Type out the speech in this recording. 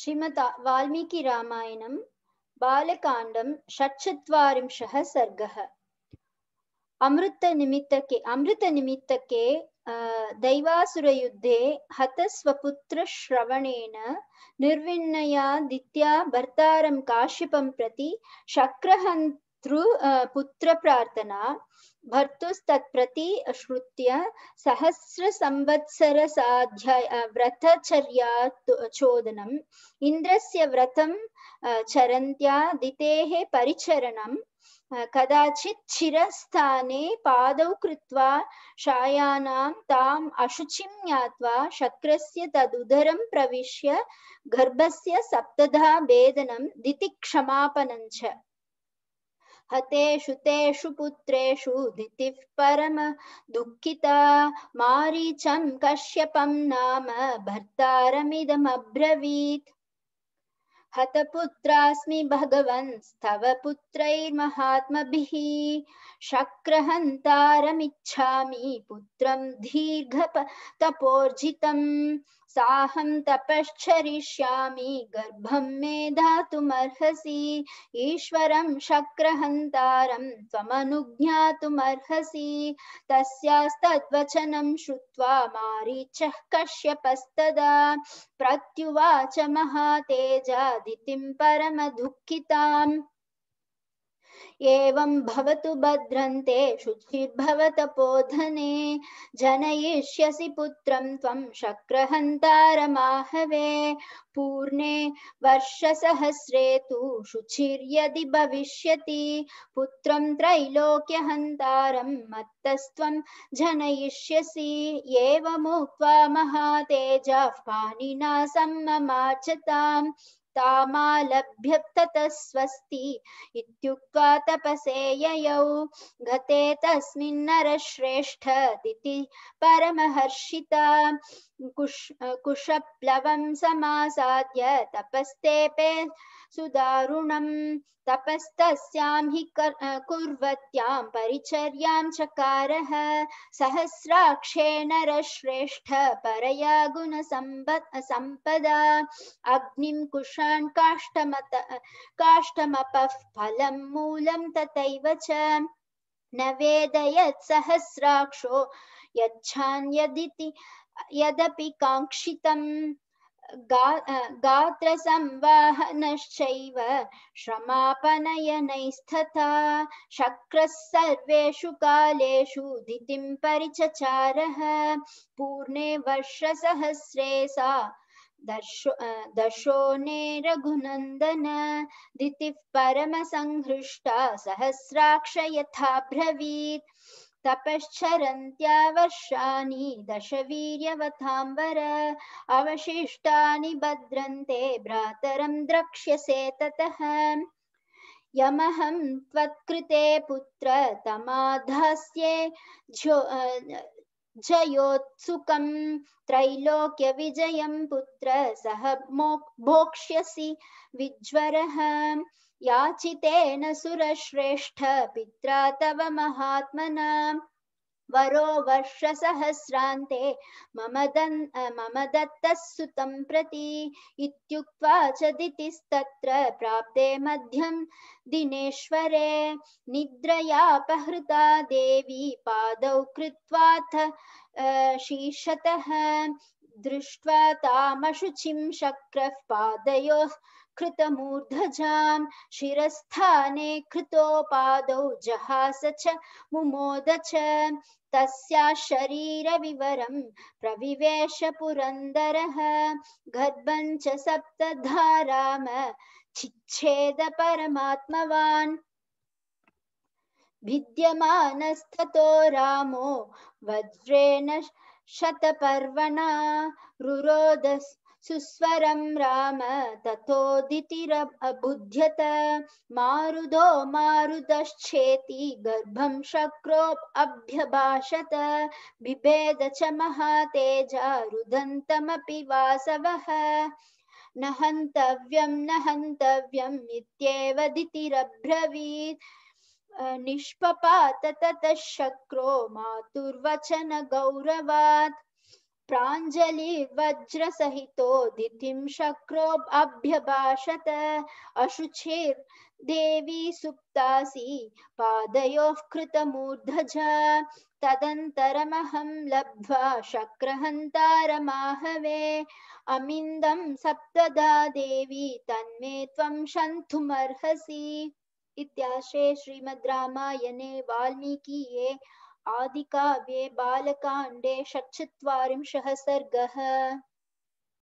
श्रीमद् वाल्मीकिरामायणं बालकाण्डं षट्चत्वारिंशः सर्गः अमृतनिमित्तके अमृतनिमित्तके दैवासुरयुद्धे हतस्वपुत्रश्रवणेन निर्विण्णयादित्या भर्तारं काश्यपं प्रति शक्रहन् पितृ पुत्रप्रार्थना भर्तुस्तत्प्रति श्रुत्य सहस्रसंवत्सरसाध्याय व्रतचर्या चोदनम् इन्द्रस्य व्रतं चरन्त्या दितेः परिचरणं कदाचित् चिरस्थाने पादौ कृत्वा शायानां ताम् अशुचिं ज्ञात्वा शक्रस्य तदुदरं प्रविश्य गर्भस्य सप्तधा भेदनं दितिक्षमापनं च हतेषु तेषु पुत्रेषु दितिः परम दुःखिता मारीचं कश्यपं नाम भर्तारमिदमब्रवीत् हतपुत्रास्मि भगवन्स्तव पुत्रैर्महात्मभिः शक्रहन्तारमिच्छामि पुत्रं दीर्घ तपोर्जितम् साहम तपश्चरिष्यामि गर्भं मे धातुमर्हसि ईश्वरं शक्रहन्तारं त्वमनुज्ञातुमर्हसि तस्यास्तद्वचनं श्रुत्वा मारीचः कश्यपस्तदा प्रत्युवाच महातेजादितिं परमदुःखिताम् एवं भवतु भद्रन्ते पोधने जनयिष्यसि पुत्रं त्वं शक्रहन्तारमाहवे पूर्णे वर्षसहस्रे तु शुचिर्यदि भविष्यति पुत्रं त्रैलोक्यहन्तारं मत्तस्त्वं जनयिष्यसि एवमुक्त्वा महातेजः पाणिना सम्ममाचताम् तामालभ्य ततः स्वस्ति इत्युक्त्वा तपसे ययौ गते तस्मिन्नरश्रेष्ठ दिति परमहर्षिता कुश कुशप्लवं समासाद्य तपस्तेपे सुदारुणं तपस्तस्यां हि कुर्वत्यां परिचर्यां चकारः सहस्राक्षेण रश्रेष्ठ परया गुणसम्पदा अग्निं कुशान् काष्ठमत काष्ठमपः फलं मूलं तथैव च न सहस्राक्षो यच्छान्यदिति यदपि काङ्क्षितं गात्रसंवाहनश्चैव श्रमापनयनैस्तथा शक्रः सर्वेषु कालेषु दितिं परिचचारः पूर्णे वर्षसहस्रे सा दर्शो दशोने रघुनन्दन दितिः संहृष्टा सहस्राक्ष यथा ब्रवीत् तपश्चरन्त्यावर्षाणि दशवीर्यवथाम्बर अवशिष्टानि भद्रन्ते भ्रातरं द्रक्ष्यसे ततः यमहं त्वत्कृते पुत्र तमाधास्ये जो जयोत्सुकं त्रैलोक्यविजयं पुत्र सह भोक्ष्यसि विज्वरः याचितेन सुरश्रेष्ठ पित्रा तव महात्मना वरो वर्षसहस्रान्ते मम दन् मम दत्तः सुतं प्रति इत्युक्त्वा च दितिस्तत्र प्राप्ते मध्यं दिनेश्वरे निद्रयापहृता देवी पादौ कृत्वाथ शीर्षतः दृष्ट्वा तामशुचिं शक्रः पादयोः कृतमूर्धजां शिरस्थाने कृतो जहास च मुमोद च तस्या शरीरविवरं प्रविवेश पुरन्दरः गद्भं च सप्तधाराम छिच्छेद परमात्मवान् भिद्यमानस्ततो रामो वज्रेण शतपर्वणा रुरोद सुस्वरं राम ततोदितिरबुध्यत मारुदो मारुदश्चेति गर्भं अभ्यभाषत बिभेद च महातेजा रुदन्तमपि वासवः न हन्तव्यं न हन्तव्यम् इत्येव दितिरब्रवीत् निष्पपात ततः शक्रो मातुर्वचन गौरवात् शक्रो अभ्यभाषत अशुचिर देवी सुप्तासी पादयो कृत कृतमूर्धजा तदन्तरमहं लब्ध्वा शक्रहन्तारमाहवे अमिन्दं सप्तदा देवी तन्मे त्वं इत्याशे श्रीमद्रामायणे वाल्मीकिये आदिकाव्ये बालकाण्डे षट्चत्वारिंशः सर्गः